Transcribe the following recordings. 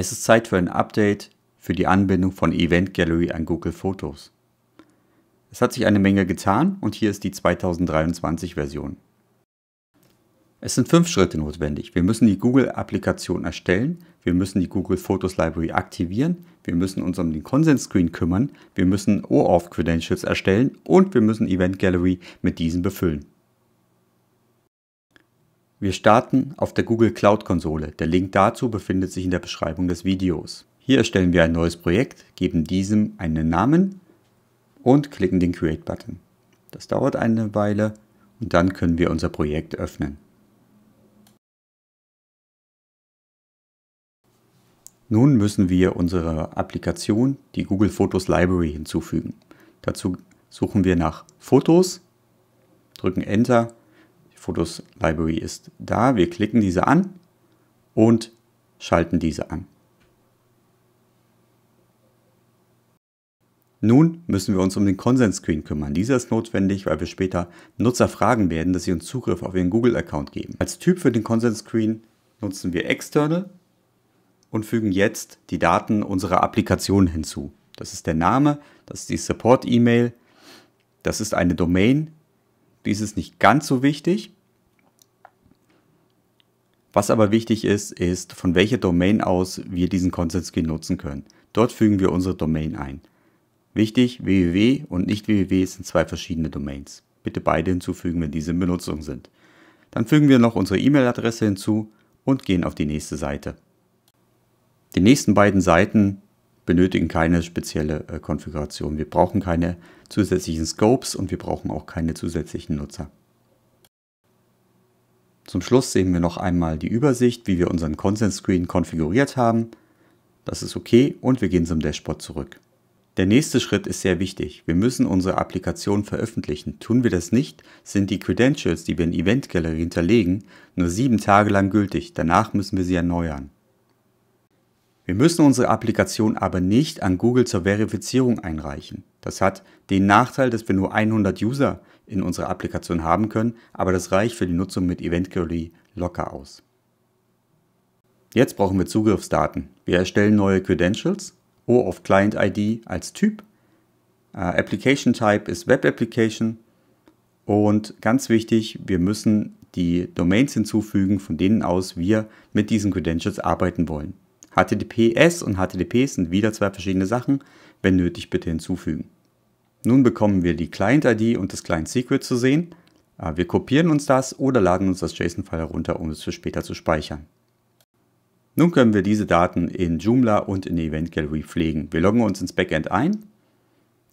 Es ist Zeit für ein Update für die Anbindung von Event Gallery an Google Fotos. Es hat sich eine Menge getan und hier ist die 2023 Version. Es sind fünf Schritte notwendig. Wir müssen die Google-Applikation erstellen, wir müssen die Google Photos Library aktivieren, wir müssen uns um den Consent Screen kümmern, wir müssen OAuth Credentials erstellen und wir müssen Event Gallery mit diesen befüllen. Wir starten auf der Google Cloud Konsole. Der Link dazu befindet sich in der Beschreibung des Videos. Hier erstellen wir ein neues Projekt, geben diesem einen Namen und klicken den Create-Button. Das dauert eine Weile und dann können wir unser Projekt öffnen. Nun müssen wir unserer Applikation die Google Photos Library hinzufügen. Dazu suchen wir nach Fotos, drücken Enter Fotos Library ist da. Wir klicken diese an und schalten diese an. Nun müssen wir uns um den konsens screen kümmern. Dieser ist notwendig, weil wir später Nutzer fragen werden, dass sie uns Zugriff auf ihren Google-Account geben. Als Typ für den konsens screen nutzen wir External und fügen jetzt die Daten unserer Applikation hinzu. Das ist der Name, das ist die Support-E-Mail, das ist eine Domain. Dies ist nicht ganz so wichtig. Was aber wichtig ist, ist, von welcher Domain aus wir diesen Consent Skin nutzen können. Dort fügen wir unsere Domain ein. Wichtig, www und nicht www sind zwei verschiedene Domains. Bitte beide hinzufügen, wenn diese in Benutzung sind. Dann fügen wir noch unsere E-Mail-Adresse hinzu und gehen auf die nächste Seite. Die nächsten beiden Seiten benötigen keine spezielle äh, Konfiguration. Wir brauchen keine zusätzlichen Scopes und wir brauchen auch keine zusätzlichen Nutzer. Zum Schluss sehen wir noch einmal die Übersicht, wie wir unseren Consent Screen konfiguriert haben. Das ist okay und wir gehen zum Dashboard zurück. Der nächste Schritt ist sehr wichtig. Wir müssen unsere Applikation veröffentlichen. Tun wir das nicht, sind die Credentials, die wir in Event Gallery hinterlegen, nur sieben Tage lang gültig. Danach müssen wir sie erneuern. Wir müssen unsere Applikation aber nicht an Google zur Verifizierung einreichen. Das hat den Nachteil, dass wir nur 100 User in unserer Applikation haben können, aber das reicht für die Nutzung mit Eventquery locker aus. Jetzt brauchen wir Zugriffsdaten. Wir erstellen neue Credentials, O of Client ID als Typ, äh, Application Type ist Web Application und ganz wichtig, wir müssen die Domains hinzufügen, von denen aus wir mit diesen Credentials arbeiten wollen. HTTPS und HTTP sind wieder zwei verschiedene Sachen, wenn nötig bitte hinzufügen. Nun bekommen wir die Client-ID und das Client-Secret zu sehen. Ah, wir kopieren uns das oder laden uns das JSON-File herunter, um es für später zu speichern. Nun können wir diese Daten in Joomla und in die Event Gallery pflegen. Wir loggen uns ins Backend ein,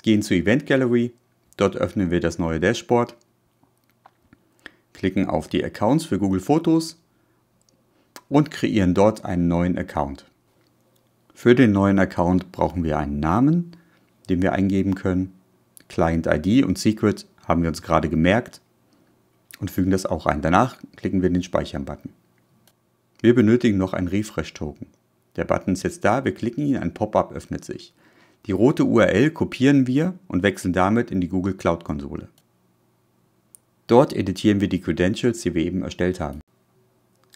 gehen zu Event Gallery, dort öffnen wir das neue Dashboard, klicken auf die Accounts für Google Fotos und kreieren dort einen neuen Account. Für den neuen Account brauchen wir einen Namen, den wir eingeben können. Client ID und Secret haben wir uns gerade gemerkt und fügen das auch ein. Danach klicken wir den Speichern-Button. Wir benötigen noch einen Refresh-Token. Der Button ist jetzt da, wir klicken ihn, ein Pop-up öffnet sich. Die rote URL kopieren wir und wechseln damit in die Google Cloud-Konsole. Dort editieren wir die Credentials, die wir eben erstellt haben.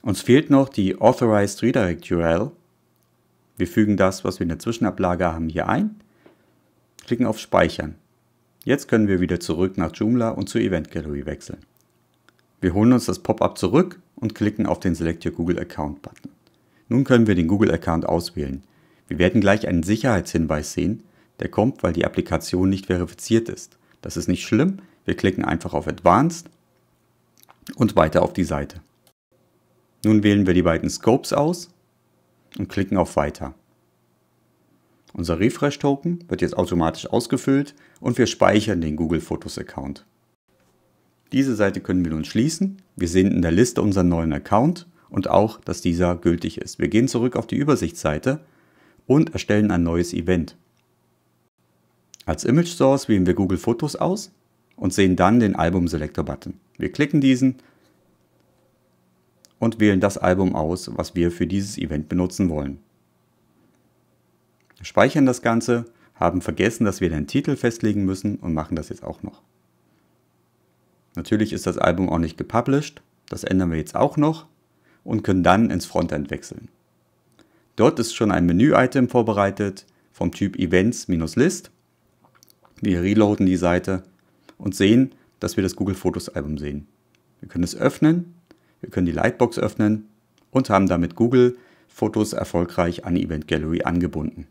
Uns fehlt noch die Authorized Redirect URL. Wir fügen das, was wir in der Zwischenablage haben, hier ein, klicken auf Speichern. Jetzt können wir wieder zurück nach Joomla und zur Event Gallery wechseln. Wir holen uns das Pop-up zurück und klicken auf den Select Your Google Account Button. Nun können wir den Google Account auswählen. Wir werden gleich einen Sicherheitshinweis sehen, der kommt, weil die Applikation nicht verifiziert ist. Das ist nicht schlimm, wir klicken einfach auf Advanced und weiter auf die Seite. Nun wählen wir die beiden Scopes aus und klicken auf Weiter. Unser Refresh-Token wird jetzt automatisch ausgefüllt und wir speichern den Google Photos Account. Diese Seite können wir nun schließen. Wir sehen in der Liste unseren neuen Account und auch, dass dieser gültig ist. Wir gehen zurück auf die Übersichtsseite und erstellen ein neues Event. Als Image Source wählen wir Google Fotos aus und sehen dann den Album Selector Button. Wir klicken diesen und wählen das Album aus, was wir für dieses Event benutzen wollen. Wir Speichern das Ganze, haben vergessen, dass wir den Titel festlegen müssen und machen das jetzt auch noch. Natürlich ist das Album auch nicht gepublished, das ändern wir jetzt auch noch und können dann ins Frontend wechseln. Dort ist schon ein Menü-Item vorbereitet vom Typ Events-List. Wir reloaden die Seite und sehen, dass wir das Google Fotos Album sehen. Wir können es öffnen wir können die Lightbox öffnen und haben damit Google Fotos erfolgreich an Event Gallery angebunden.